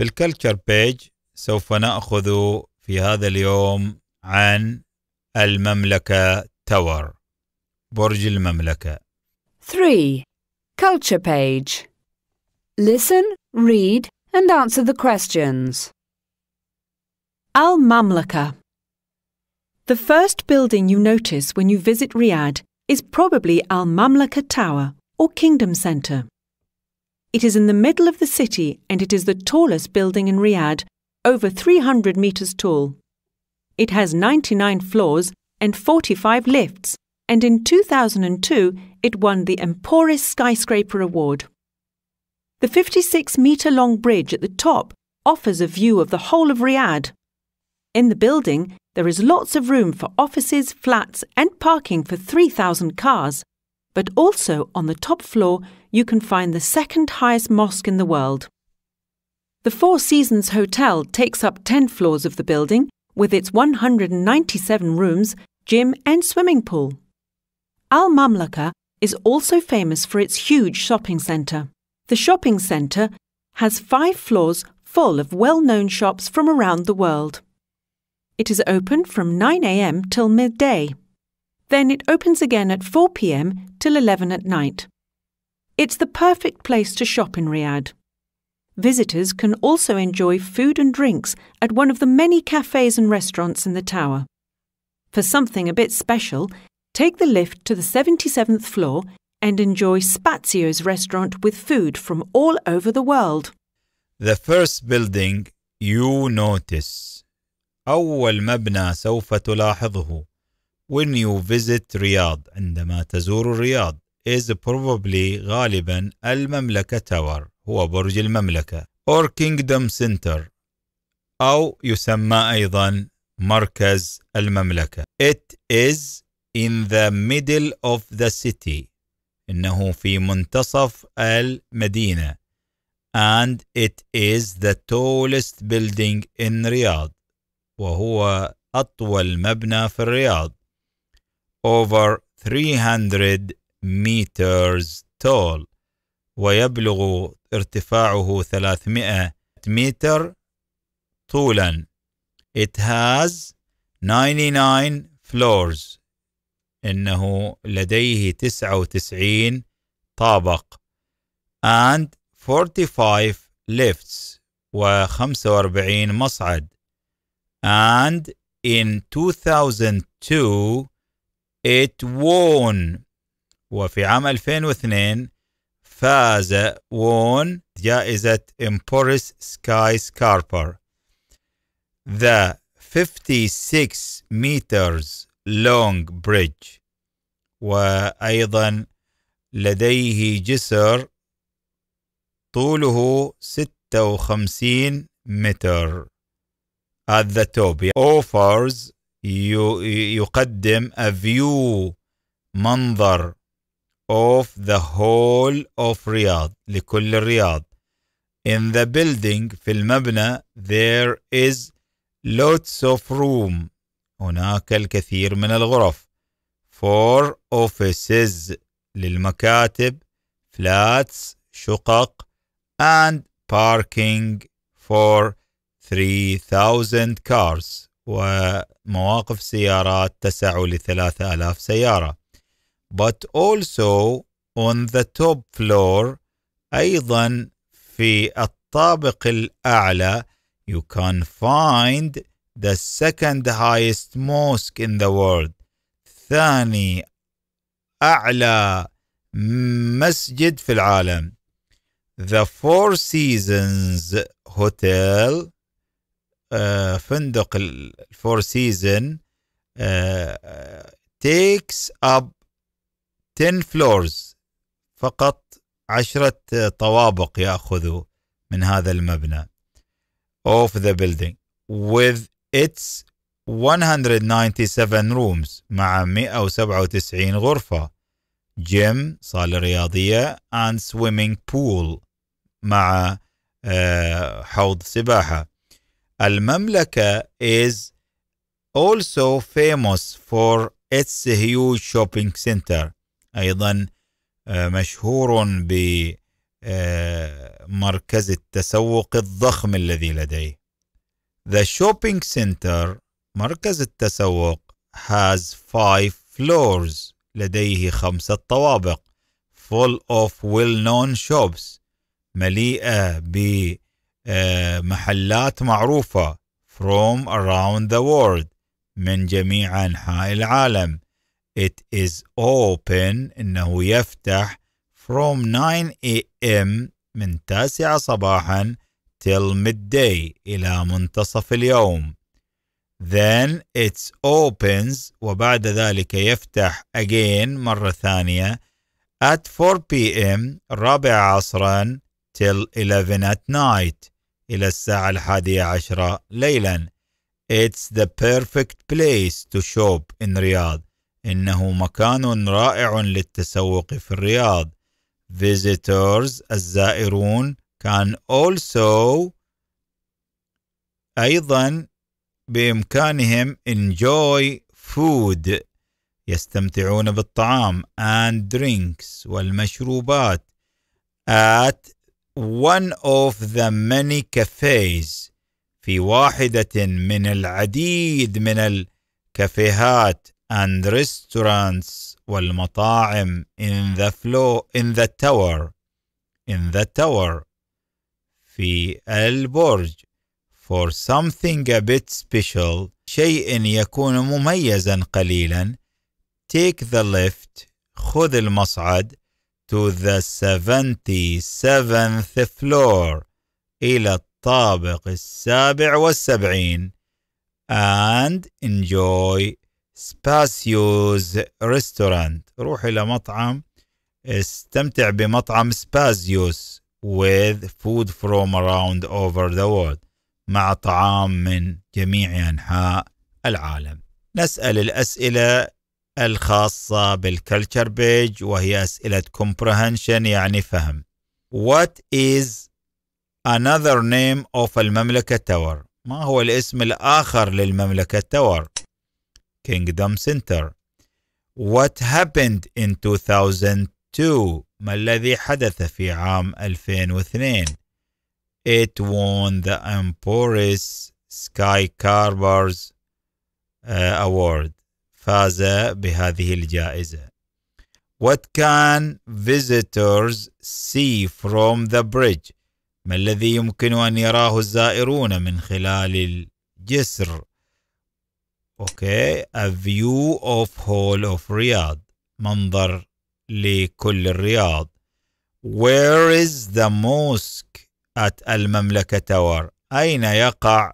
في الكلتشر بيج سوف نأخذ في هذا اليوم عن المملكة تاور برج المملكة 3. Culture page Listen, read and answer the questions. Al-Mamlaka The first building you notice when you visit Riyadh is probably Al-Mamlaka Tower or Kingdom Centre. It is in the middle of the city and it is the tallest building in Riyadh, over 300 meters tall. It has 99 floors and 45 lifts, and in 2002 it won the Emporis Skyscraper Award. The 56 meter long bridge at the top offers a view of the whole of Riyadh. In the building, there is lots of room for offices, flats, and parking for 3,000 cars. But also on the top floor, you can find the second highest mosque in the world. The Four Seasons Hotel takes up 10 floors of the building with its 197 rooms, gym, and swimming pool. Al Mamlaka is also famous for its huge shopping centre. The shopping centre has five floors full of well known shops from around the world. It is open from 9am till midday. Then it opens again at 4pm till 11 at night. It's the perfect place to shop in Riyadh. Visitors can also enjoy food and drinks at one of the many cafes and restaurants in the tower. For something a bit special, take the lift to the 77th floor and enjoy Spazio's restaurant with food from all over the world. The first building you notice أول مبنى سوف تلاحظه when you visit رياض عندما تزور الرياض is probably غالبا المملكة تاور هو برج المملكة or kingdom center أو يسمى أيضا مركز المملكة it is in the middle of the city إنه في منتصف المدينة and it is the tallest building in Riyadh وهو أطول مبنى في الرياض over 300 meters tall ويبلغ ارتفاعه 300 متر طولا It has 99 floors إنه لديه 99 طابق and 45 lifts و45 مصعد and in 2002 ات وون وفي عام 2002 فاز وون جائزة امبورس سكاي سكاربر The 56 meters long bridge وأيضا لديه جسر طوله 56 متر at the top offers يقدم a view منظر of the whole of رياض لكل الرياض in the building في المبنى there is lots of room هناك الكثير من الغرف for offices للمكاتب flats شقق and parking for 3000 cars ومواقف سيارات تسع لثلاثة ألاف سيارة but also on the top floor أيضا في الطابق الأعلى you can find the second highest mosque in the world ثاني أعلى مسجد في العالم The Four Seasons Hotel آه، فندق الفور سيزن تيكس اب 10 فلورز فقط عشرة طوابق ياخذوا من هذا المبنى of the building with its 197 rooms مع 197 غرفة جيم صالة رياضية and swimming pool مع آه، حوض سباحة المملكة is also famous for its huge shopping center أيضا مشهور بمركز التسوق الضخم الذي لديه The shopping center مركز التسوق has five floors لديه خمسة طوابق full of well-known shops مليئة ب آه، محلات معروفة from around the world من جميع أنحاء العالم it is open إنه يفتح from 9 a.m. من تاسعة صباحا till midday إلى منتصف اليوم then it opens وبعد ذلك يفتح again مرة ثانية at 4 p.m. الرابع عصرا till 11 at night إلى الساعة الحادية عشرة ليلا It's the perfect place to shop in Riyadh إنه مكان رائع للتسوق في الرياض visitors الزائرون can also أيضا بإمكانهم enjoy food يستمتعون بالطعام and drinks والمشروبات at one of the many cafes في واحدة من العديد من الكافيهات and restaurants والمطاعم in the floor in the tower in the tower في البرج for something a bit special شيء يكون مميزا قليلا take the lift خذ المصعد to the 77th floor إلى الطابق السابع والسبعين and enjoy Spazio's restaurant روح إلى مطعم استمتع بمطعم سبازيوس with food from around over the world مع طعام من جميع أنحاء العالم نسأل الأسئلة الخاصة بالكلتشر بيج وهي أسئلة comprehension يعني فهم What is another name of المملكة تاور ما هو الاسم الآخر للمملكة تاور Kingdom Center What happened in 2002 ما الذي حدث في عام 2002 It won the Emporis Sky Carvers uh, Award فاز بهذه الجائزة What can visitors see from the bridge ما الذي يمكن أن يراه الزائرون من خلال الجسر اوكي a view of whole of Riyadh. منظر لكل الرياض where is the mosque at المملكة تاور أين يقع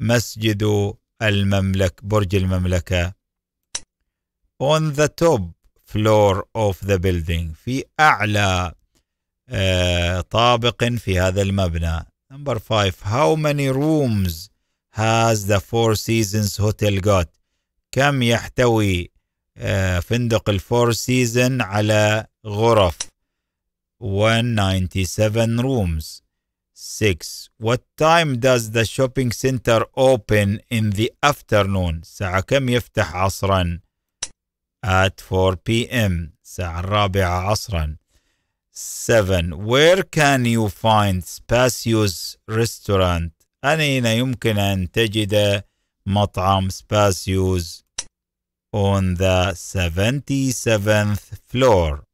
مسجد المملك برج المملكة on the top floor of the building في أعلى طابق في هذا المبنى number five how many rooms has the Four Seasons Hotel got كم يحتوي فندق الفور سيزن على غرف 197 rooms 6 what time does the shopping center open in the afternoon الساعة كم يفتح عصرا at 4 p.m. الساعة الرابعة عصرا 7 where can you find Spacious restaurant أين يمكن أن تجد مطعم Spacious on the 77th floor